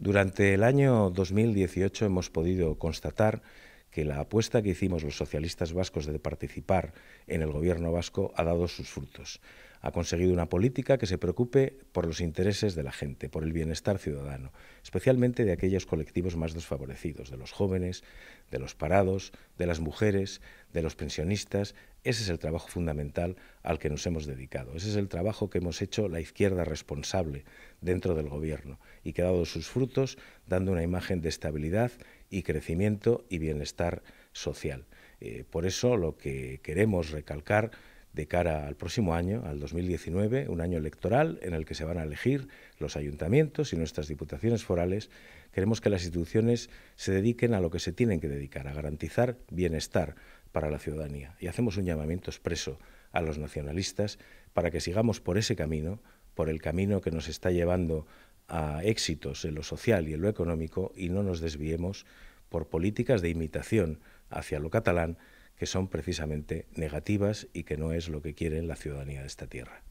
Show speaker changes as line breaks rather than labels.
Durante el año 2018 hemos podido constatar que la apuesta que hicimos los socialistas vascos de participar en el gobierno vasco ha dado sus frutos. Ha conseguido una política que se preocupe por los intereses de la gente, por el bienestar ciudadano, especialmente de aquellos colectivos más desfavorecidos, de los jóvenes, de los parados, de las mujeres, de los pensionistas, ese es el trabajo fundamental al que nos hemos dedicado. Ese es el trabajo que hemos hecho la izquierda responsable dentro del Gobierno y que ha dado sus frutos dando una imagen de estabilidad y crecimiento y bienestar social. Eh, por eso lo que queremos recalcar de cara al próximo año, al 2019, un año electoral en el que se van a elegir los ayuntamientos y nuestras diputaciones forales, queremos que las instituciones se dediquen a lo que se tienen que dedicar, a garantizar bienestar, para la ciudadanía. Y hacemos un llamamiento expreso a los nacionalistas para que sigamos por ese camino, por el camino que nos está llevando a éxitos en lo social y en lo económico y no nos desviemos por políticas de imitación hacia lo catalán que son precisamente negativas y que no es lo que quiere la ciudadanía de esta tierra.